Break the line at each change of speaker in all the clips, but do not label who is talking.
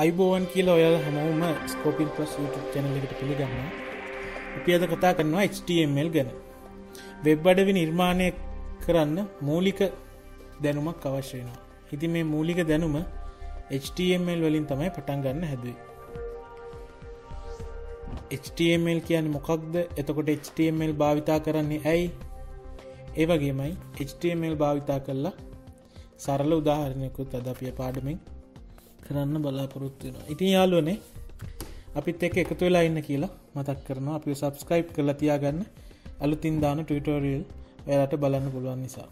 අයිබෝවන් කියලා ඔයල් හැමෝම ස්කෝපින් පස් YouTube චැනලකට පිළිගන්න අපි අද කතා කරනවා HTML ගැන වෙබ් අඩවි නිර්මාණය කරන්න මූලික දැනුමක් අවශ්‍ය වෙනවා හිති මේ මූලික දැනුම HTML වලින් තමයි පටන් ගන්න හැදුවේ HTML කියන්න මොකක්ද එතකොට HTML භාවිතා කරන්නේ ඇයි ඒවගේමයි HTML භාවිතා කරලා සරල උදාහරණයකුත් අද අපිය පාඩමින් කරන්න බලාපොරොත්තු වෙන ඉතින් යාලුවනේ අපිත් එක එකතු වෙලා ඉන්න කියලා මතක් කරනවා අපි සබස්ක්‍රයිප් කරලා තියාගන්න අලුතින් දාන ටවිටෝරියල් ඔයාලට බලන්න පුළුවන් නිසා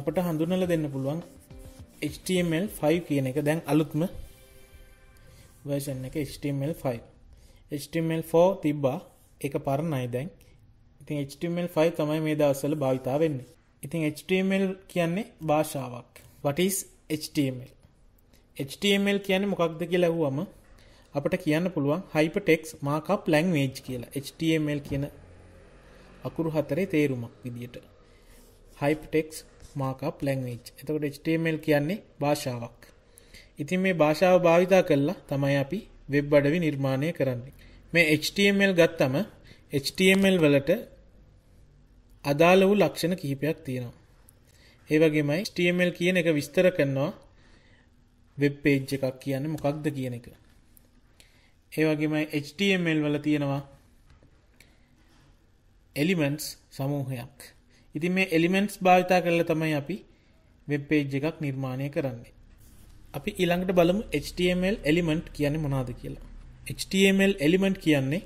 අපට හඳුනල දෙන්න පුළුවන් HTML5 කියන එක දැන් අලුත්ම වර්ෂන් එක HTML5 HTML4 තිබ්බා එක පරණයි දැන් ඉතින් HTML5 තමයි මේ දවස්සල භාවිතා වෙන්නේ ඉතින් HTML කියන්නේ භාෂාවක් what is HTML HTML කියන්නේ මොකක්ද කියලා ඇහුවම අපිට කියන්න පුළුවන් hypertext markup language කියලා HTML කියන අකුරු හතරේ තේරුමක් විදියට hypertext markup language එතකොට HTML කියන්නේ භාෂාවක් ඉතින් මේ භාෂාව භාවිතා කරලා තමයි අපි වෙබ් අඩවි නිර්මාණය කරන්නේ මේ HTML ගත්තම HTML වලට අදාළ වූ ලක්ෂණ කිහිපයක් තියෙනවා ඒ වගේමයි HTML කියන එක විස්තර කරනවා වෙබ් page එකක් කියන්නේ මොකක්ද කියන එක. ඒ වගේමයි HTML වල තියෙනවා elements සමූහයක්. ඉතින් මේ elements භාවිතා කරලා තමයි අපි වෙබ් page එකක් නිර්මාණය කරන්නේ. අපි ඊළඟට බලමු HTML element කියන්නේ මොනවද කියලා. HTML element කියන්නේ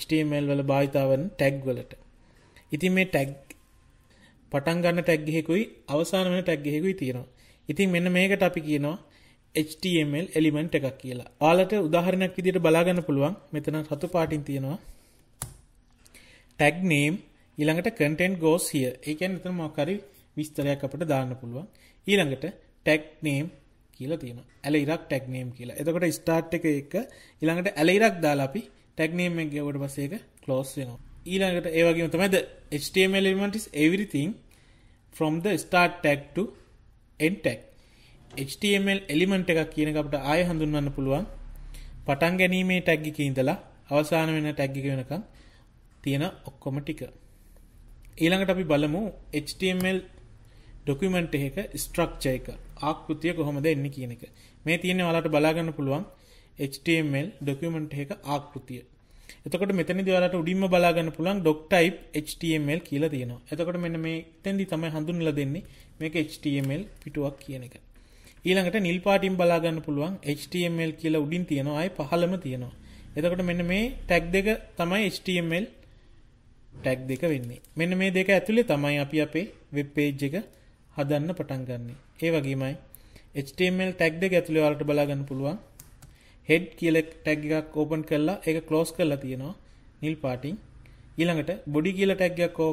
HTML වල භාවිතාවන් tag වලට. ඉතින් මේ tag පටන් ගන්න ටැග් එකකුයි අවසාන වෙන ටැග් එකකුයි තියෙනවා. ඉතින් මෙන්න මේකට අපි කියනවා HTML එලිමන්ට් එකක් කියලා. ඔයාලට උදාහරණයක් විදිහට බලා ගන්න පුළුවන්. මෙතන රතු පාටින් තියෙනවා tag name ඊළඟට content goes here. ඒ කියන්නේ මෙතන මොකක් හරි විස්තරයක් අපිට දාන්න පුළුවන්. ඊළඟට tag name කියලා තියෙනවා. ඇල ඉරක් tag name කියලා. එතකොට start එක එක ඊළඟට ඇල ඉරක් දාලා අපි tag name එක ගෙවුවට පස්සේ ඒක close වෙනවා. ඊළඟට ඒ වගේම තමයි the HTML element is everything from the start tag to end tag HTML element එකක් කියන එක අපිට ආය හඳුන්වන්න පුළුවන් පටන් ගැනීමේ ටැග් එකේ ඉඳලා අවසාන වෙන ටැග් එක වෙනකන් තියෙන ඔක්කොම ටික ඊළඟට අපි බලමු HTML ඩොකියුමන්ට් එකක ස්ට්‍රක්චර් එක ආකෘතිය කොහොමද එන්නේ කියන එක මේ තියෙන්නේ ඔයාලට බලා ගන්න පුළුවන් HTML ඩොකියුමන්ට් එකක ආකෘතිය එතකොට මෙතනදි ඔයාලට උඩින්ම බලා ගන්න පුළුවන් doctype html කියලා තියෙනවා. එතකොට මෙන්න මේතෙන්දි තමයි හඳුන්වලා දෙන්නේ මේක html පිටුවක් කියන එක. ඊළඟට නිල් පාටින් බලා ගන්න පුළුවන් html කියලා උඩින් තියෙනවා. ආයි පහළම තියෙනවා. එතකොට මෙන්න මේ tag දෙක තමයි html tag දෙක වෙන්නේ. මෙන්න මේ දෙක ඇතුලේ තමයි අපි අපේ web page එක හදන්න පටන් ගන්නෙ. ඒ වගේමයි HTML tag දෙක ඇතුලේ ඔයාලට බලා ගන්න පුළුවන් හෙඩ් කියල ටැග් එකක් ඕපන් කරලා එක ක්ලෝස් කරලා තියෙනවා නිල් පාටිං ඊළඟට බොඩි කියල ටැක්ගයක් කෝ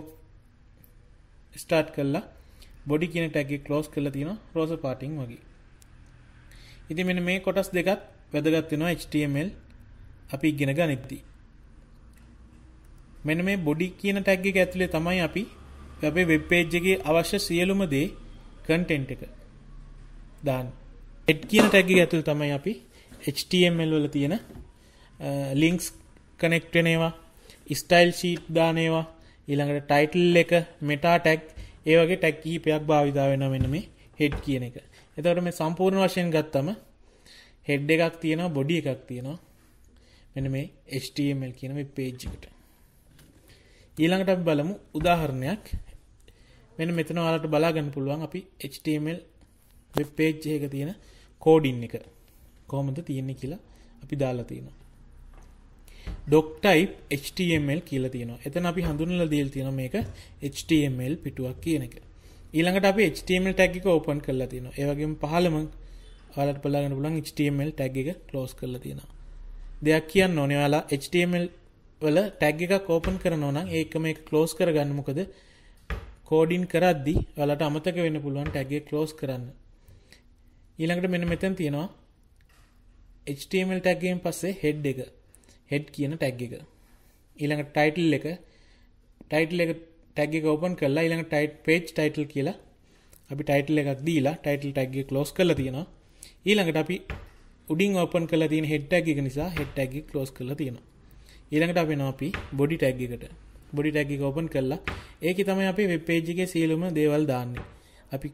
ස්ටාර්ට් කරලා බොඩි කියන ටැග කලෝස් කරලා තියෙන රෝස පාටිං වගේ ඉති මෙන මේ කොටස් දෙකත් වැදගත්වෙනවා HTML අපි ඉගෙන ගනිත්ති මෙන මේ බොඩි කියන ටැග් එක ඇතුලේ තමයි අපි අපේ වෙබ් පේජ් එකේ අවශ්‍ය සියලුම දේ කන්ටෙන්ට් එක දාන්න හෙඩ් කියන ටැග් එක ඇතුළේ තමයි අපි HTML වල තියෙන ලිංක්ස් කනෙක්ටනේවා ස්ටයිල් ශීට් දානේවා ඊළඟට ටයිටල් එක මෙටා ටැක් ඒවගේ ටැක් කීපයක් භාවිතා වෙන මෙන්න මේ හෙඩ් කියන එක එතවට මේ සම්පූර්ණ වශයෙන් ගත්තම හෙඩ් එකක් තියෙනවා බොඩි එකක් තියෙනවා මෙන මේ HTML කියන මේ පේජ්ජකට ඊළඟට බලමු උදාහරණයක් මෙන මෙතන වාලට බලාගන්න පුළුවන් අපි HTML වෙබ් පේජ් එක තියෙන කෝඩින් එක කොහොමද තියෙන්නේ කියලා අපි දාලා තියෙනවා. ඩොක්ටයිප් HTML කියල තියෙනවා එතන අපි හඳුනල දීල් තියෙන මේක HTML පිටුවක් කියන එක ඊළඟට අප HTML ටැක් එක ඕපන් කරලා තියෙනවා ඒවගේ පහලම ආලට පලාගෙන පුලන් HTML ටැක් එක ලෝස් කරලා තියෙනවා දෙයක් කියන්න නොනයාලා HTML වල ටැග් එක කෝපන් කරන නම් ඒක මේ කලෝස් කරගන්න මොකද කෝඩින් කරද්දි වලට අමතක වෙන්න පුළුවන් ටැගේ කලෝස් කරන්න ඊළඟට මෙන මෙතැන් තියෙනවා HTML ටැක්ගෙන් පස්සේ හෙඩ් එක හෙඩ් කියන ටැක් එක ඊළඟ ටයිටල් එක ටයිටල් එක ටැග් එක ඔපන් කරලා ඊළඟ ටයිට් පේජ් ටයිටල් කියලා අපි ටයිටල් එකක් දීලා ටයිටල් ටැග් එක ක්ලෝස් කරලා තියෙනවා ඊළඟට අපි උඩින් ඕපන් කරලා තියෙන හෙඩ් ටැග් එක නිසා හෙඩ් ටැග් එක ක්ලෝස් කරලා තියෙනවා ඊළඟට අපි එනවා අපි බොඩි ටැග් එකට බොඩි ටැග් එක ඕපන් කරලා ඒකේ තමයි අපි වෙබ් පේජ් එකේ සියලුම දේවල් දාන්නේ අපි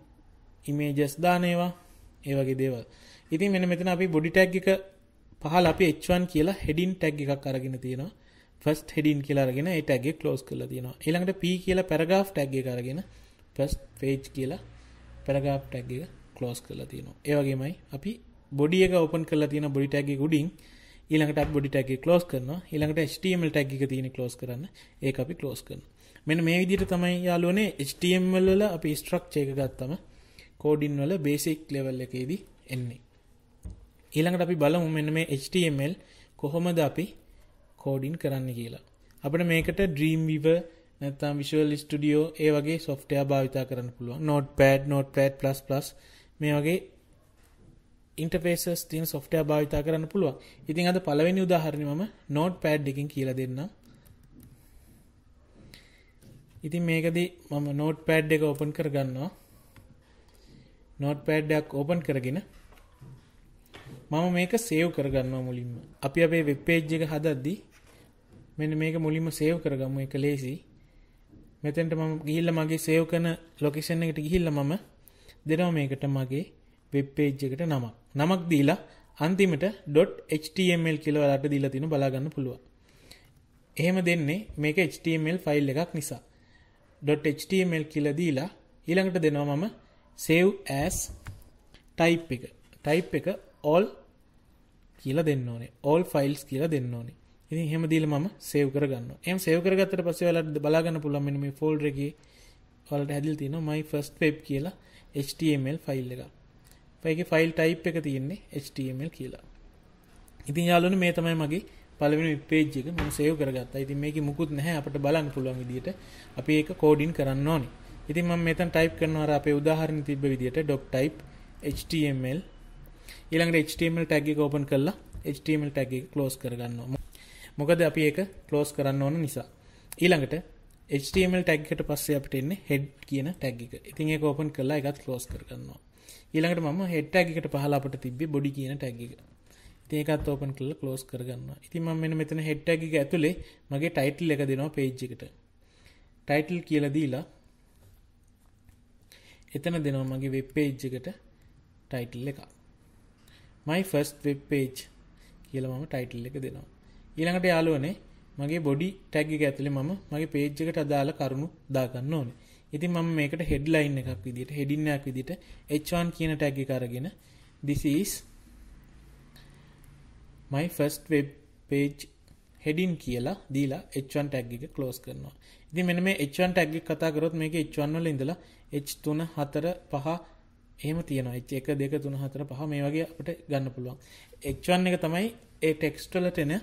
ඉමේජස් දාන ඒවා ඒ වගේ දේවල් ඉතින් මෙන්න මෙතන අපි බොඩි ටැග් එක පහල අපි h1 කියලා heading tag එකක් අරගෙන තියෙනවා. first heading කියලා අරගෙන ඒ tag එක close කරලා තියෙනවා. ඊළඟට p කියලා paragraph tag එක අරගෙන first page කියලා paragraph tag එක close කරලා තියෙනවා. ඒ වගේමයි අපි body එක open කරලා තියෙන body tag එක උඩින් ඊළඟට අපි body tag එක close කරනවා. ඊළඟට html tag එක තියෙන close කරන්න. ඒක අපි close කරනවා. මෙන්න මේ විදිහට තමයි යාළුවනේ html වල අපි structure එක ගත්තම coding වල basic level එකේදී එන්නේ. ඊළඟට අපි බලමු මෙන්න මේ HTML කොහොමද අපි කෝඩින් කරන්න කියලා. අපිට මේකට Dreamweaver නැත්නම් Visual Studio ඒ වගේ software භාවිතා කරන්න පුළුවන්. Notepad, Notepad++ මේ වගේ interfaces තියෙන software භාවිතා කරන්න පුළුවන්. ඉතින් අද පළවෙනි උදාහරණය මම Notepad එකකින් කියලා දෙන්නම්. ඉතින් මේකදී මම Notepad එක open කරගන්නවා. Notepad එකක් open කරගෙන මම මේක සේව් කරගන්නවා මුලින්ම අපි අපේ වෙබ්පේජ් එක හදද්දී මෙන්න මේක මුලින්ම සේව් කරගමු එක ලේසි මෙතෙන්ට මම ගිහිල්ලා මගේ සේව් කරන ලොකේෂන් එකට ගිහිල්ලා මම දෙනවා මේකට මගේ වෙබ්පේජ් එකට නමක් නමක් දීලා අන්තිමට .html කියලා ඔයාලට දීලා තිනු බලා ගන්න පුළුවන් එහෙම දෙන්නේ මේක html ෆයිල් එකක් නිසා .html කියලා දීලා ඊළඟට දෙනවා මම save as type එක type එක all කියලා දෙන්න ඕනේ. all files කියලා දෙන්න ඕනේ. ඉතින් එහෙම දීලා මම save කරගන්නවා. එහෙම save කරගත්තට පස්සේ ඔයාලට බලා ගන්න පුළුවන් මෙන්න මේ folder එකේ ඔයාලට හැදිලා තියෙනවා my first web කියලා HTML ෆයිල් එකක්. ඒකේ ෆයිල් type එක තියෙන්නේ HTML කියලා. ඉතින් යාළුවනේ මේ තමයි මගේ පළවෙනි වෙබ් page එක මම save කරගත්තා. ඉතින් මේකේ මුකුත් නැහැ අපිට බලන්න පුළුවන් විදිහට අපි ඒක coding කරන්න ඕනේ. ඉතින් මම මෙතන type කරනවා අර අපේ උදාහරණ තිබ්බ විදිහට .type HTML ඊළඟට HTML tag එක open කරලා HTML tag එක close කරගන්න ඕන. මොකද අපි ඒක close කරන්න ඕන නිසා. ඊළඟට HTML tag එකට පස්සේ අපිට එන්නේ head කියන tag එක. ඉතින් ඒක open කරලා ඒකත් close කරගන්නවා. ඊළඟට මම head tag එකට පහළ අපිට තිබ්බේ body කියන tag එක. ඉතින් ඒකත් open කරලා close කරගන්න. ඉතින් මම මෙන්න මෙතන head tag එක ඇතුලේ මගේ title එක දෙනවා page එකට. title කියලා දීලා එතන දෙනවා මගේ වෙබ් page එකට title එකක්. මයි ෆස් වෙබ් පේජ් කියලමම ටයිටල් එක දෙනවා ඊළඟට යාලුවනේ මගේ බොඩි ටැග්ග ඇතුලේ මම මගේ පේජ්ජකට අදාළ කරුණු දාගන්න ඕන ඉතින් මම මේකට හෙඩ්ලයින් එකක් විදිට හෙඩින්නයක් විදිට H1 කියන ටැග්ග කරගෙන this is my first web page heading කියලා දීලා H1 ටැග් එක ක්ලෝස් කරනවා. ඉතින් මෙන්න මේ H1 ටැග් එක කතා කරොත් මේක H1 වල ඉඳලා H3 4 5 එහෙම තියෙනවා එක දෙක තුන හතර පහ මේ වගේ අපට ගන්න පුළුවන් එක්වන් එක තමයි ඒ ටෙක්ස්ටලට එන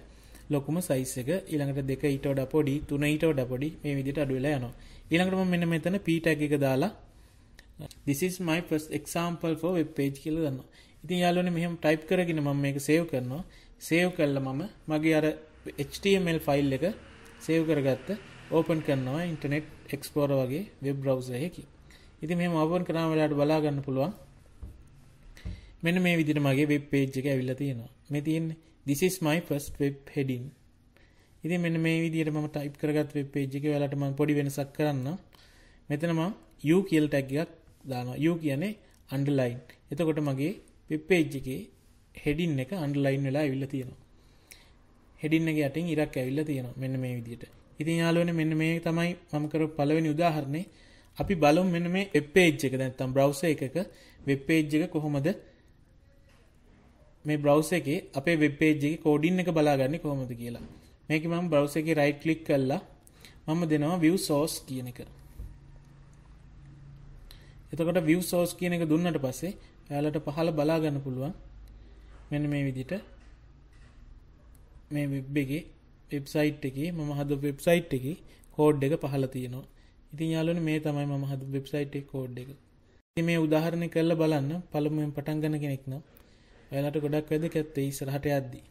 ලොකුම සයිස් එක ඊළඟට දෙක ඊට වඩා පොඩි තුන ඊට වඩා පොඩි මේ විදිහට අඩු වෙලා යනවා ඊළඟට මම මෙන්න මෙතන p tag එක දාලා this is my first example for web page කියලා දානවා ඉතින් යාළුවනේ මෙහෙම type කරගෙන මම මේක save කරනවා save කළා මම මගේ අර HTML ෆයිල් එක සේව් කරගත්ත ඕපන් කරනවා ඉන්ටනෙට් එක්ස්පෝර වගේ වෙබ් බ්‍රව්සයකි ඉති මේ ඔබන් කරන වෙලාට බලාගන්න පුළුවන් මෙන්න මේ විදිට මගේ වෙබ් පේජ් එක ඇවිල්ල තියෙනවා මෙ තින් දිසිස් මයි ෆස් වෙබ් හෙඩින් ඉති මෙන්න මේ විදිට ම ටයිප් කරගත් වෙබ් පේජ් එක වෙලටම පොඩි වෙනසක් කරන්න මෙතනම යු කියල් ටැක්ගත් දාන යු කියන්නේ අන්ඩලයින් එතකොට මගේ වෙබ් පේජ් එක හෙඩින් එක අන්ඩලයින් වෙලා ඇවිල්ල තියෙනවා හෙඩින් එක යටින් ඉරක් ඇවිල්ල තියෙනවා මෙන්න මේ විදිට ඉතින් යාලුවන මෙන්න මේ තමයි මම කර පළවෙනි උදාහරණේ අපි බලුම් මෙන මේ එප්පේජ් එක දැත්තම් බ්‍රවස එකක වෙබ්පේජ් එක කොහොමද මේ බ්‍රවස එක අපේ වෙබ්පේජ්ගේ කෝඩින් එක බලාගන්න කොහොමද කියලා මේක මම බ්‍රවස එක රයිට් කලික් කල්ලා මම දෙනවා වව් සෝස් කියන එක එතකොට වව් සෝස් කියන එක දුන්නට පස්සේ යාලට පහල බලාගන්න පුළුවන් මෙන මේ විදිට මේ වෙබ්බගේ වෙබ්සයිට් එක මම හද වෙබ්සයිට් එක කෝඩ් එක පහල තියෙනවා ඉතින් යාලන මේ තමයි ම හද වෙබ්සයිට් එක කෝඩ් එක ති මේ උදාහරණය කරල බලන්න පළමුුවෙන් පටන්ගන කෙනෙක් නම් ඔයාලට ගොඩක් වැද ඇත්තේ ඉසරහට අද්දී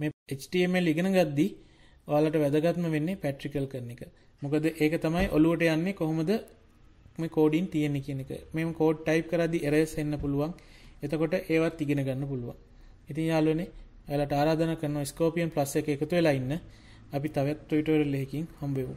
මේ HTML ඉගෙන ගද්දී ඔයාලට වැදගත්ම වෙන්නේ පැට්‍රිකල් කරන එක මොකද ඒක තමයි ඔලුවට යන්නේ කොහොමද මේ කෝඩින් තියෙන කියනක මෙම කෝඩ් ටයිප් කරදි එරස් එන්න පුළුවන් එතකොට ඒවත් ඉගෙන ගන්න පුළුවන් ඉතින් යාලනේ ඔයාලට ආරාධන කරන ස්කෝපියන් ප්ලස් එක එකතු වෙලා ඉන්න අපි තවත් ටොයිටෝරල් එකකින් හම්බෙමු